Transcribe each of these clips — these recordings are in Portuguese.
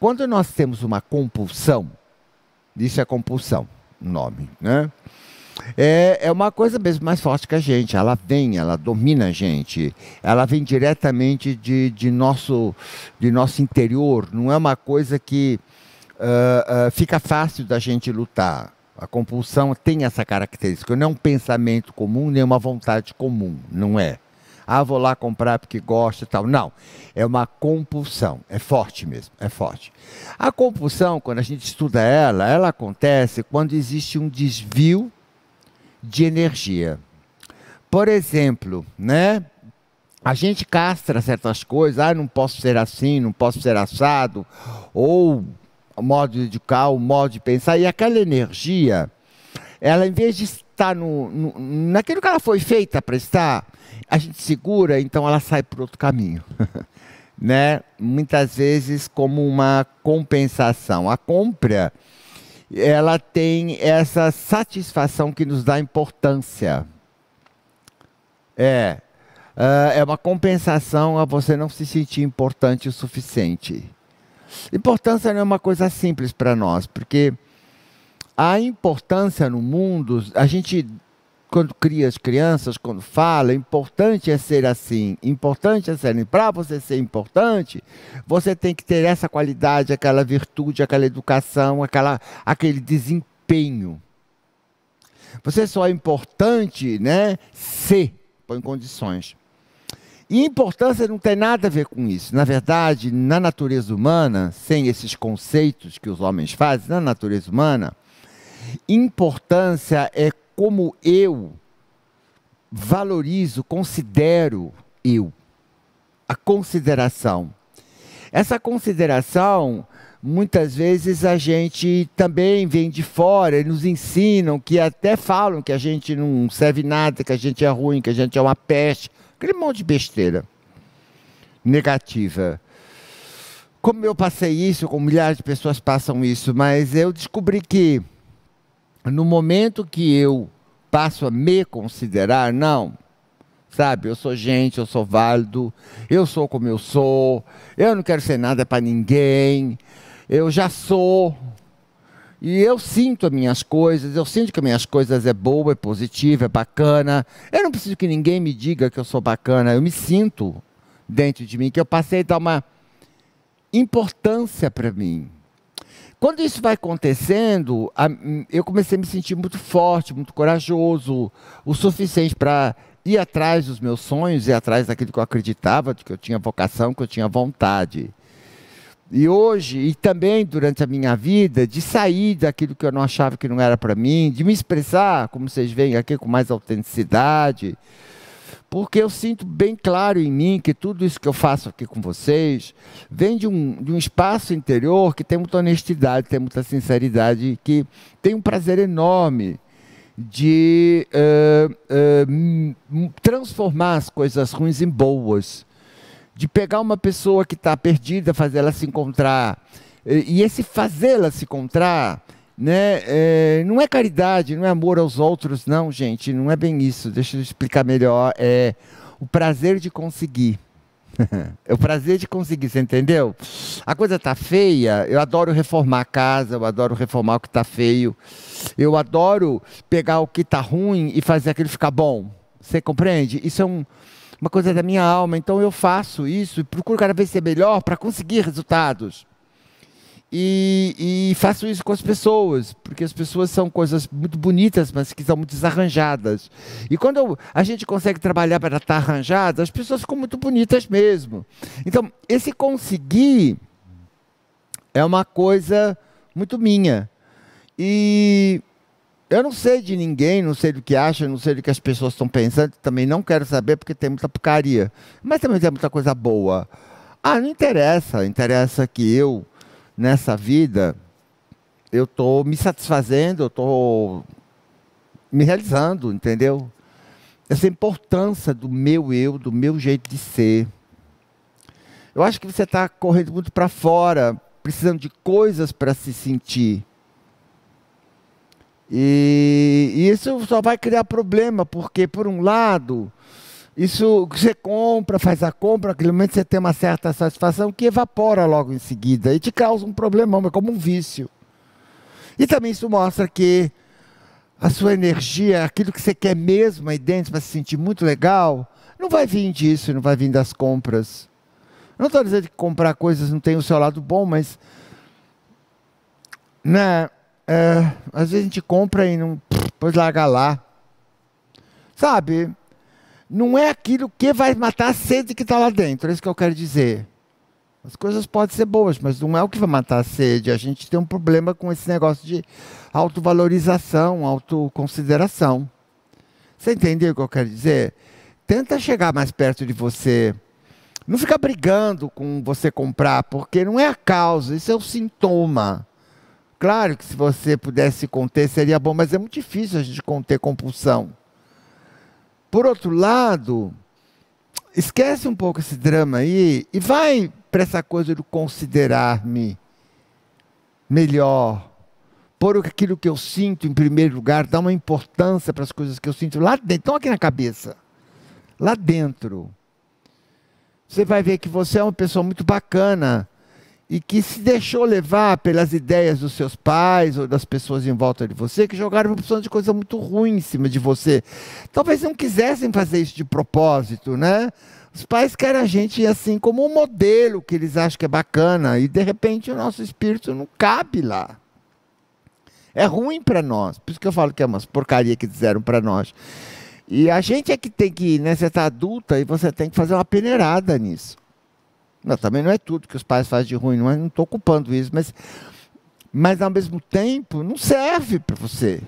Quando nós temos uma compulsão, isso é compulsão, nome, né? É, é uma coisa mesmo mais forte que a gente, ela vem, ela domina a gente, ela vem diretamente de, de, nosso, de nosso interior, não é uma coisa que uh, uh, fica fácil da gente lutar. A compulsão tem essa característica, não é um pensamento comum, nem uma vontade comum, não é ah, vou lá comprar porque gosto e tal. Não, é uma compulsão, é forte mesmo, é forte. A compulsão, quando a gente estuda ela, ela acontece quando existe um desvio de energia. Por exemplo, né? A gente castra certas coisas, ah, não posso ser assim, não posso ser assado, ou o modo de educar, o modo de pensar, e aquela energia, ela em vez de está no, no, naquilo que ela foi feita para estar, a gente segura, então ela sai por outro caminho. né? Muitas vezes como uma compensação. A compra, ela tem essa satisfação que nos dá importância. É, ah, é uma compensação a você não se sentir importante o suficiente. Importância não é uma coisa simples para nós, porque a importância no mundo, a gente quando cria as crianças, quando fala, é importante é ser assim, importante é ser. Para você ser importante, você tem que ter essa qualidade, aquela virtude, aquela educação, aquela, aquele desempenho. Você só é importante, né? Se põe condições. E importância não tem nada a ver com isso. Na verdade, na natureza humana, sem esses conceitos que os homens fazem, na natureza humana, Importância é como eu valorizo, considero eu. A consideração. Essa consideração, muitas vezes a gente também vem de fora, E nos ensinam, que até falam que a gente não serve nada, que a gente é ruim, que a gente é uma peste, aquele monte de besteira negativa. Como eu passei isso, como milhares de pessoas passam isso, mas eu descobri que no momento que eu passo a me considerar, não, sabe? Eu sou gente, eu sou válido, eu sou como eu sou, eu não quero ser nada para ninguém, eu já sou. E eu sinto as minhas coisas, eu sinto que as minhas coisas é boa, é positiva, é bacana. Eu não preciso que ninguém me diga que eu sou bacana, eu me sinto dentro de mim, que eu passei a dar uma importância para mim. Quando isso vai acontecendo, a, eu comecei a me sentir muito forte, muito corajoso, o suficiente para ir atrás dos meus sonhos, ir atrás daquilo que eu acreditava, de que eu tinha vocação, que eu tinha vontade. E hoje, e também durante a minha vida, de sair daquilo que eu não achava que não era para mim, de me expressar, como vocês veem aqui, com mais autenticidade, porque eu sinto bem claro em mim que tudo isso que eu faço aqui com vocês vem de um, de um espaço interior que tem muita honestidade, tem muita sinceridade, que tem um prazer enorme de uh, uh, transformar as coisas ruins em boas, de pegar uma pessoa que está perdida, fazer ela se encontrar. E esse fazê-la se encontrar né? É, não é caridade, não é amor aos outros, não, gente. Não é bem isso. Deixa eu explicar melhor. É o prazer de conseguir. é o prazer de conseguir, você entendeu? A coisa tá feia, eu adoro reformar a casa, eu adoro reformar o que tá feio. Eu adoro pegar o que tá ruim e fazer aquilo ficar bom. Você compreende? Isso é um, uma coisa da minha alma, então eu faço isso e procuro cada vez ser melhor para conseguir resultados. E, e, faço isso com as pessoas, porque as pessoas são coisas muito bonitas, mas que são muito desarranjadas. E quando eu, a gente consegue trabalhar para estar arranjada, as pessoas ficam muito bonitas mesmo. Então, esse conseguir é uma coisa muito minha. E eu não sei de ninguém, não sei do que acha, não sei do que as pessoas estão pensando, também não quero saber porque tem muita porcaria. Mas também tem muita coisa boa. Ah, não interessa, interessa que eu nessa vida, eu estou me satisfazendo, eu estou me realizando, entendeu? Essa importância do meu eu, do meu jeito de ser. Eu acho que você está correndo muito para fora, precisando de coisas para se sentir. E, e, isso só vai criar problema, porque, por um lado, isso você compra, faz a compra, aquele momento você tem uma certa satisfação que evapora logo em seguida e te causa um problemão, é como um vício. E também isso mostra que a sua energia, aquilo que você quer mesmo aí dentro para se sentir muito legal, não vai vir disso, não vai vir das compras. Não estou dizendo que comprar coisas não tem o seu lado bom, mas né, é, às vezes a gente compra e não, depois larga lá. Sabe? não é aquilo que vai matar a sede que está lá dentro. É isso que eu quero dizer. As coisas podem ser boas, mas não é o que vai matar a sede. A gente tem um problema com esse negócio de autovalorização, autoconsideração. Você entendeu o que eu quero dizer? Tenta chegar mais perto de você. Não fica brigando com você comprar, porque não é a causa, isso é o sintoma. Claro que se você pudesse conter seria bom, mas é muito difícil a gente conter compulsão. Por outro lado, esquece um pouco esse drama aí e vai para essa coisa do considerar-me melhor, por aquilo que eu sinto em primeiro lugar, dar uma importância para as coisas que eu sinto lá dentro, estão aqui na cabeça, lá dentro. Você vai ver que você é uma pessoa muito bacana, e que se deixou levar pelas ideias dos seus pais ou das pessoas em volta de você que jogaram uma opção de coisa muito ruim em cima de você. Talvez não quisessem fazer isso de propósito, né? Os pais querem a gente assim como um modelo que eles acham que é bacana e de repente o nosso espírito não cabe lá. É ruim para nós, por isso que eu falo que é umas porcaria que disseram para nós. E a gente é que tem que, né, você está adulta e você tem que fazer uma peneirada nisso. Não, também não é tudo que os pais fazem de ruim, não estou é? culpando isso, mas, mas ao mesmo tempo não serve para você,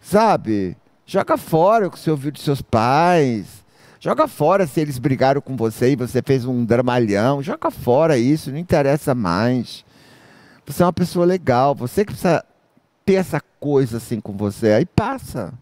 sabe? Joga fora o que você ouviu dos seus pais, joga fora se eles brigaram com você e você fez um dramalhão, joga fora isso, não interessa mais. Você é uma pessoa legal, você que precisa ter essa coisa assim com você, aí passa.